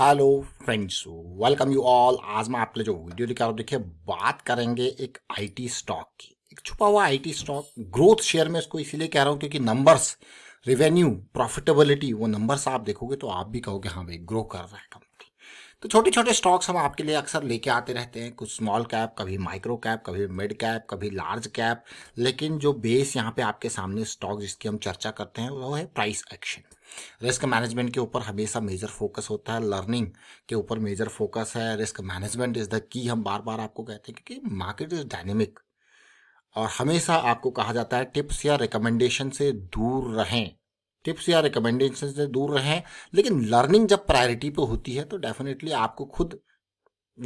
hello friends welcome you all आज मैं आपके जो वीडियो लेकर आप देखिए बात करेंगे एक आईटी स्टॉक की एक छुपा हुआ आईटी स्टॉक ग्रोथ शेयर में इसको इसीलिए कह रहा हूँ क्योंकि नंबर्स रिवेन्यू प्रॉफिटेबिलिटी वो नंबर्स आप देखोगे तो आप भी कहोगे हाँ भाई ग्रो कर रहा है कंपनी तो छोटे छोटे स्टॉक्स हम आपके लिए अक्सर लेके आते रहते हैं कुछ स्मॉल कैप कभी माइक्रो कैप कभी मिड कैप कभी लार्ज कैप लेकिन जो बेस यहाँ पे आपके सामने स्टॉक जिसकी हम चर्चा करते हैं वो है प्राइस एक्शन रिस्क मैनेजमेंट के ऊपर हमेशा मेजर फोकस होता है लर्निंग के ऊपर मेजर फोकस है risk management is the key हम बार बार आपको कहते हैं क्योंकि मार्केट इज़ डायनेमिक और हमेशा आपको कहा जाता है टिप्स या रिकमेंडेशन से दूर रहें टिप्स या रिकमेंडेशन से दूर रहें लेकिन लर्निंग जब प्रायोरिटी पे होती है तो डेफिनेटली आपको खुद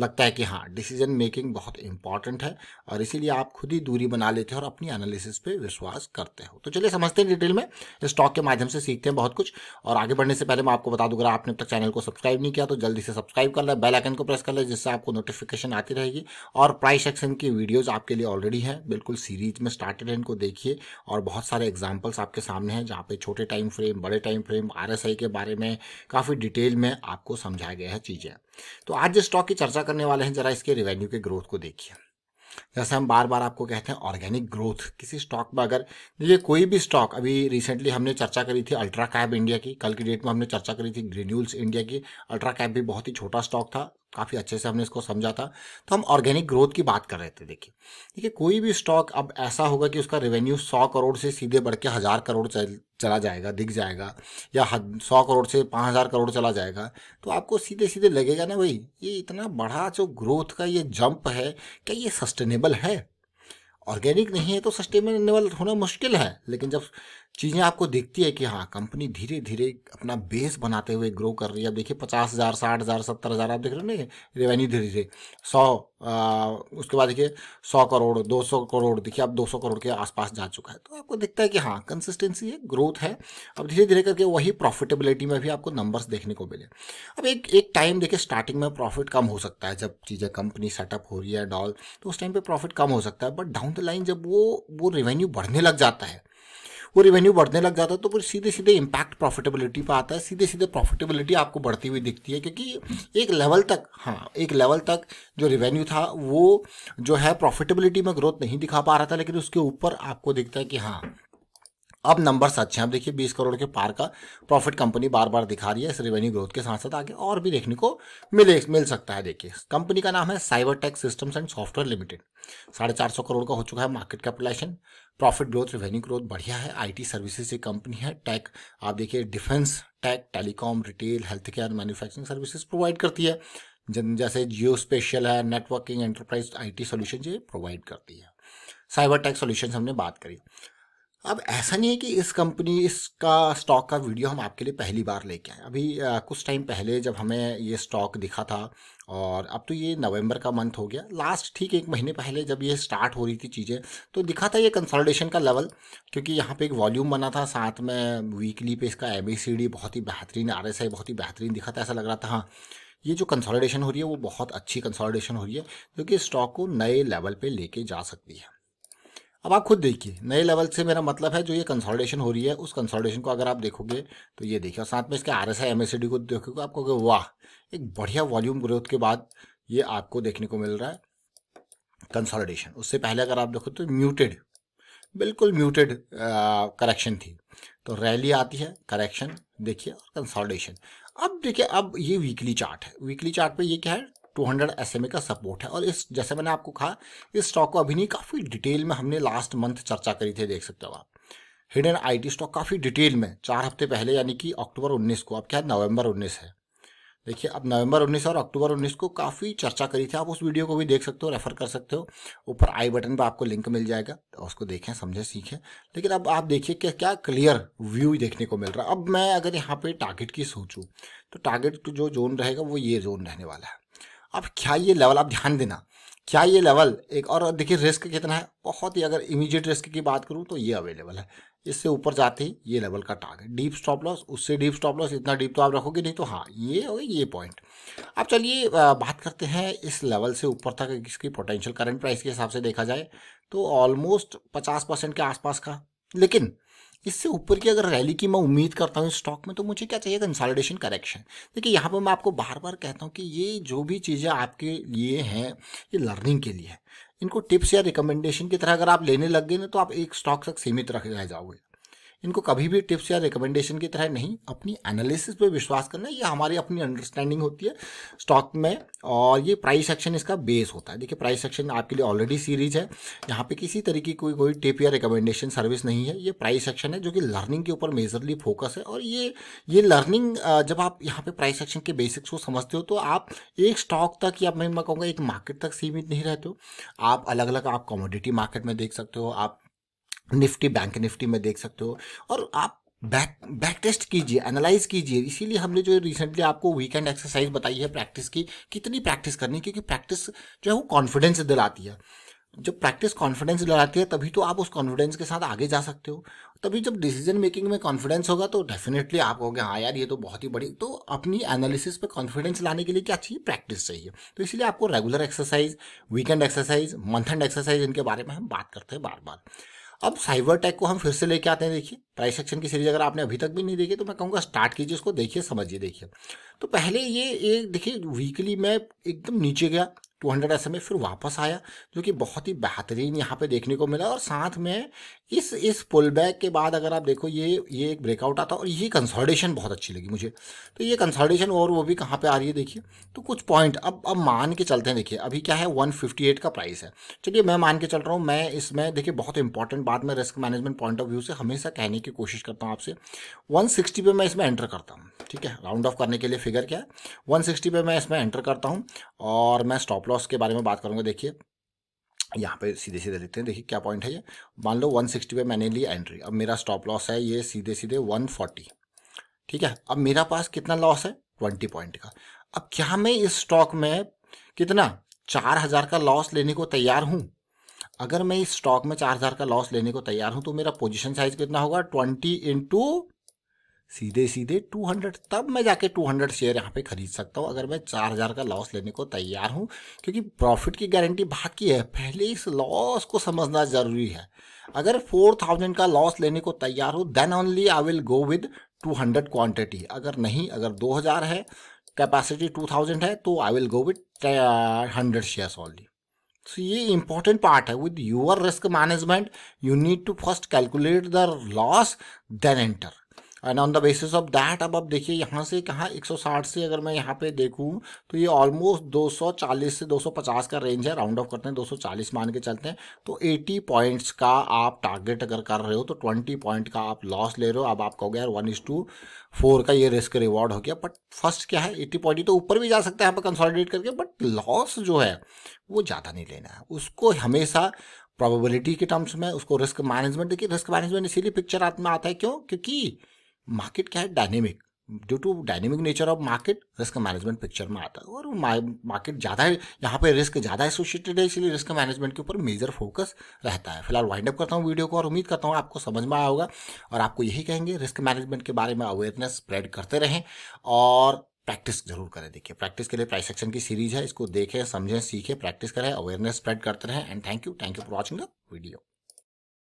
लगता है कि हाँ डिसीजन मेकिंग बहुत इंपॉर्टेंट है और इसीलिए आप खुद ही दूरी बना लेते हो और अपनी एनालिसिस पे विश्वास करते हो तो चलिए समझते हैं डिटेल में स्टॉक के माध्यम से सीखते हैं बहुत कुछ और आगे बढ़ने से पहले मैं आपको बता दूंगा आपने अब तक चैनल को सब्सक्राइब नहीं किया तो जल्दी से सब्सक्राइब कर लें बेल आइकन को प्रेस कर लें जिससे आपको नोटिफिकेशन आती रहेगी और प्राइस एक्शन की वीडियोज़ आपके लिए ऑलरेडी हैं बिल्कुल सीरीज में स्टार्टेड है इनको देखिए और बहुत सारे एग्जाम्पल्स आपके सामने हैं जहाँ पे छोटे टाइम फ्रेम बड़े टाइम फ्रेम आर के बारे में काफ़ी डिटेल में आपको समझाया गया है चीज़ें तो आज जिस स्टॉक की चर्चा करने वाले हैं जरा इसके रेवेन्यू के ग्रोथ को देखिए जैसे हम बार बार आपको कहते हैं ऑर्गेनिक ग्रोथ किसी स्टॉक में अगर देखिए कोई भी स्टॉक अभी रिसेंटली हमने चर्चा करी थी अल्ट्रा कैब इंडिया की कल की डेट में हमने चर्चा करी थी ग्रीन्यूल्स इंडिया की अल्ट्रा कैब भी बहुत ही छोटा स्टॉक था काफ़ी अच्छे से हमने इसको समझा था तो हम ऑर्गेनिक ग्रोथ की बात कर रहे थे देखिए देखिए कोई भी स्टॉक अब ऐसा होगा कि उसका रेवेन्यू सौ करोड़ से सीधे बढ़ के हज़ार करोड़ चल चला जाएगा दिख जाएगा या सौ करोड़ से पाँच हज़ार करोड़ चला जाएगा तो आपको सीधे सीधे लगेगा ना भाई ये इतना बड़ा जो ग्रोथ का ये जंप है क्या ये सस्टेनेबल है ऑर्गेनिक नहीं है तो सस्टेनेबल होना मुश्किल है लेकिन जब चीज़ें आपको दिखती है कि हाँ कंपनी धीरे धीरे अपना बेस बनाते हुए ग्रो कर रही है अब देखिए पचास हज़ार साठ हज़ार सत्तर हज़ार आप देख रहे हैं रेवेन्यू धीरे धीरे सौ उसके बाद देखिए सौ करोड़ दो सौ करोड़ देखिए अब दो सौ करोड़ के आसपास जा चुका है तो आपको दिखता है कि हाँ कंसिस्टेंसी है ग्रोथ है अब धीरे धीरे करके वही प्रॉफिटेबिलिटी में भी आपको नंबर्स देखने को मिले अब एक एक टाइम देखिए स्टार्टिंग में प्रॉफिट कम हो सकता है जब चीज़ें कंपनी सेटअप हो रही है डॉल तो उस टाइम पर प्रॉफिट कम हो सकता है बट डाउन लाइन तो द लाइन जब वो वो रेवेन्यू बढ़ने लग जाता है वो रेवेन्यू बढ़ने लग जाता है तो फिर सीधे सीधे इम्पैक्ट प्रॉफिटेबिलिटी पर आता है सीधे सीधे प्रॉफिटेबिलिटी आपको बढ़ती हुई दिखती है क्योंकि एक लेवल तक हाँ एक लेवल तक जो रेवेन्यू था वो जो है प्रॉफिटेबिलिटी में ग्रोथ नहीं दिखा पा रहा था लेकिन उसके ऊपर आपको दिखता है कि हाँ अब नंबर्स अच्छे हैं अब देखिए 20 करोड़ के पार का प्रॉफिट कंपनी बार बार दिखा रही है इस रेवेन्यू ग्रोथ के साथ साथ आगे और भी देखने को मिले मिल सकता है देखिए कंपनी का नाम है Cyber Tech Systems and Software Limited साढ़े चार सौ करोड़ का हो चुका है market capitalisation profit growth revenue growth बढ़िया है आई टी सर्विसेज की कंपनी है टेक आप देखिए defence tech telecom retail health care manufacturing services provide करती है जैसे जियो स्पेशल है networking enterprise I T solution ये प्रोवाइड करती है साइबर टेक सोल्यूशन हमने बात करी अब ऐसा नहीं है कि इस कंपनी इसका स्टॉक का वीडियो हम आपके लिए पहली बार लेके आए अभी आ, कुछ टाइम पहले जब हमें ये स्टॉक दिखा था और अब तो ये नवंबर का मंथ हो गया लास्ट ठीक एक महीने पहले जब ये स्टार्ट हो रही थी चीज़ें तो दिखा था ये कंसोलिडेशन का लेवल क्योंकि यहाँ पे एक वॉल्यूम बना था साथ में वीकली पे इसका ए बहुत ही बेहतरीन आर बहुत ही बेहतरीन दिखा था ऐसा लग रहा था हाँ ये जो कंसोलिडेशन हो रही है वो बहुत अच्छी कंसोलिडेशन हो रही है जो कि स्टॉक को नए लेवल पे लेके जा सकती है अब आप खुद देखिए नए लेवल से मेरा मतलब है जो ये कंसोलिडेशन हो रही है उस कंसोलिडेशन को अगर आप देखोगे तो ये देखिए और साथ में इसके R S I M S C D को देखोगे आपको कहोगे वाह एक बढ़िया वॉल्यूम ग्रोथ के बाद ये आपको देखने को मिल रहा है कंसोलिडेशन उससे पहले अगर आप देखो तो म्यूटेड बिल्कुल म्यूटेड करेक्शन थी तो रैली आती है करेक्शन देखिए और कंसोलिडेशन अब देखिए अब ये वीकली चार्ट है वीकली चार्ट पे ये क्या है एम ए e का सपोर्ट है और इस जैसे मैंने आपको कहा इस स्टॉक को अभी नहीं काफ़ी डिटेल में हमने लास्ट मंथ चर्चा करी थी देख सकते हो आप हिडन टी स्टॉक काफ़ी डिटेल में चार हफ्ते पहले यानी कि अक्टूबर उन्नीस को अब क्या है नवंबर उन्नीस है देखिए अब नवंबर 19 और अक्टूबर 19 को काफ़ी चर्चा करी थी आप उस वीडियो को भी देख सकते हो रेफर कर सकते हो ऊपर आई बटन पर आपको लिंक मिल जाएगा तो उसको देखें समझें सीखें लेकिन अब आप देखिए कि क्या क्लियर व्यू देखने को मिल रहा है अब मैं अगर यहाँ पे टारगेट की सोचूँ तो टारगेट जो जोन रहेगा वो ये जोन रहने वाला है अब क्या ये लेवल आप ध्यान देना क्या ये लेवल एक और देखिए रिस्क कितना है बहुत ही अगर इमीडिएट रिस्क की बात करूँ तो ये अवेलेबल है इससे ऊपर जाते ही ये लेवल का टारगेट डीप स्टॉप लॉस उससे डीप स्टॉप लॉस इतना डीप तो आप रखोगे नहीं तो हाँ ये हो ये पॉइंट अब चलिए बात करते हैं इस लेवल से ऊपर तक इसकी पोटेंशियल करंट प्राइस के हिसाब से देखा जाए तो ऑलमोस्ट पचास परसेंट के आसपास का लेकिन इससे ऊपर की अगर रैली की मैं उम्मीद करता हूँ स्टॉक में तो मुझे क्या चाहिए कंसॉलिडेशन करेक्शन देखिए यहाँ पर मैं आपको बार बार कहता हूँ कि ये जो भी चीज़ें आपके लिए हैं ये लर्निंग के लिए है इनको टिप्स या रिकमेंडेशन की तरह अगर आप लेने लग गए ना तो आप एक स्टॉक तक सीमित रख जाओगे इनको कभी भी टिप्स या रिकमेंडेशन की तरह नहीं अपनी एनालिसिस पे विश्वास करना ये हमारी अपनी अंडरस्टैंडिंग होती है स्टॉक में और ये प्राइस एक्शन इसका बेस होता है देखिए प्राइस एक्शन आपके लिए ऑलरेडी सीरीज है यहाँ पे किसी तरीके की कोई कोई टिप या रिकमेंडेशन सर्विस नहीं है ये प्राइस एक्शन है जो कि लर्निंग के ऊपर मेजरली फोकस है और ये ये लर्निंग जब आप यहाँ पर प्राइस एक्शन के बेसिक्स को समझते हो तो आप एक स्टॉक तक या मैं कहूँगा एक मार्केट तक सीमित नहीं रहते हो आप अलग अलग आप कॉमोडिटी मार्केट में देख सकते हो आप निफ्टी बैंक निफ्टी में देख सकते हो और आप बैक बैक टेस्ट कीजिए एनालाइज कीजिए इसीलिए हमने जो रिसेंटली आपको वीकेंड एक्सरसाइज बताई है प्रैक्टिस की कितनी प्रैक्टिस करनी क्योंकि प्रैक्टिस जो है वो कॉन्फिडेंस दिलाती है जब प्रैक्टिस कॉन्फिडेंस लगाती है तभी तो आप उस कॉन्फिडेंस के साथ आगे जा सकते हो तभी जब डिसीजन मेकिंग में कॉन्फिडेंस होगा तो डेफिनेटली आप कहोगे हाँ यार ये तो बहुत ही बड़ी तो अपनी एनालिसिस पे कॉन्फिडेंस लाने के लिए क्या चाहिए प्रैक्टिस चाहिए तो इसलिए आपको regular exercise weekend exercise month end exercise इनके बारे में हम बात करते हैं बार बार अब साइबर टैक को हम फिर से लेके आते हैं देखिए प्राइस एक्शन की सीरीज अगर आपने अभी तक भी नहीं देखी तो मैं कहूँगा स्टार्ट कीजिए उसको देखिए समझिए देखिए तो पहले ये एक देखिए वीकली मैं एकदम नीचे गया टू 200 एसएमए e फिर वापस आया जो कि बहुत ही बेहतरीन यहाँ पे देखने को मिला और साथ में इस इस पुल बैक के बाद अगर आप देखो ये ये एक ब्रेकआउट आता और ये कंसोलिडेशन बहुत अच्छी लगी मुझे तो ये कंसोलिडेशन और वो भी कहाँ पे आ रही है देखिए तो कुछ पॉइंट अब अब मान के चलते हैं देखिए अभी क्या है वन का प्राइस है चलिए मैं मान के चल रहा हूँ मैं इसमें देखिए बहुत इंपॉर्टेंट बात मैं risk management point of view से हमेशा कहने की कोशिश करता हूँ आपसे वन सिक्सटी मैं इसमें एंटर करता हूँ ठीक है राउंड ऑफ करने के लिए फिगर क्या है वन सिक्सटी मैं इसमें एंटर करता हूँ और मैं स्टॉप लॉस के बारे में बात करूँगा देखिए यहाँ पे सीधे सीधे लिखते हैं देखिए क्या पॉइंट है ये मान लो 160 पे मैंने ली एंट्री अब मेरा स्टॉप लॉस है ये सीधे सीधे 140 ठीक है अब मेरा पास कितना लॉस है 20 पॉइंट का अब क्या मैं इस स्टॉक में कितना चार हज़ार का लॉस लेने को तैयार हूँ अगर मैं इस स्टॉक में चार हज़ार का लॉस लेने को तैयार हूँ तो मेरा पोजिशन साइज कितना होगा ट्वेंटी इंटू सीधे सीधे 200 तब मैं जाके 200 शेयर यहाँ पे खरीद सकता हूँ अगर मैं 4000 का लॉस लेने को तैयार हूँ क्योंकि प्रॉफिट की गारंटी बाकी है पहले इस लॉस को समझना ज़रूरी है अगर 4000 का लॉस लेने को तैयार हूँ then only I will go with 200 quantity अगर नहीं अगर 2000 है कैपेसिटी 2000 है तो I will go with hundred shares only so ये इंपॉर्टेंट पार्ट है with your risk management you need to first calculate the loss then enter and on the basis of that अब अब देखिए यहाँ से कहाँ 160 से अगर मैं यहाँ पे देखूँ तो ये ऑलमोस्ट 240 से 250 का रेंज है राउंड ऑफ करते हैं 240 मान के चलते हैं तो 80 पॉइंट्स का आप टारगेट अगर कर रहे हो तो 20 पॉइंट का आप लॉस ले रहे हो अब आप कहोगे यार वन इज टू फोर का ये रिस्क रिवॉर्ड हो गया बट फर्स्ट क्या है एट्टी पॉइंट तो ऊपर भी जा सकता है यहाँ पर कंसॉलिडेट करके बट लॉस जो है वो ज़्यादा नहीं लेना है उसको हमेशा प्रॉबिलिटी के टर्म्स में उसको रिस्क मैनेजमेंट देखिए रिस्क मैनेजमेंट इसीलिए पिक्चर में आता है क्यों क्योंकि मार्केट क्या है dynamic due to dynamic nature of market risk management picture में आता है और मार्केट ज़्यादा है यहाँ पर रिस्क ज़्यादा एसोसिएटेड है इसलिए रिस्क मैनेजमेंट के ऊपर मेजर फोकस रहता है फिलहाल वाइंड अप करता हूँ वीडियो को और उम्मीद करता हूँ आपको समझ में आया होगा और आपको यही कहेंगे रिस्क मैनेजमेंट के बारे में अवेयरनेस स्प्रेड करते रहें और प्रैक्टिस जरूर करें देखिए प्रैक्टिस के लिए प्राइस सेक्शन की सीरीज है इसको देखें समझें सीखें प्रैक्टिस करें अवेयरनेस स्प्रेड करते रहें and thank you thank you for watching the video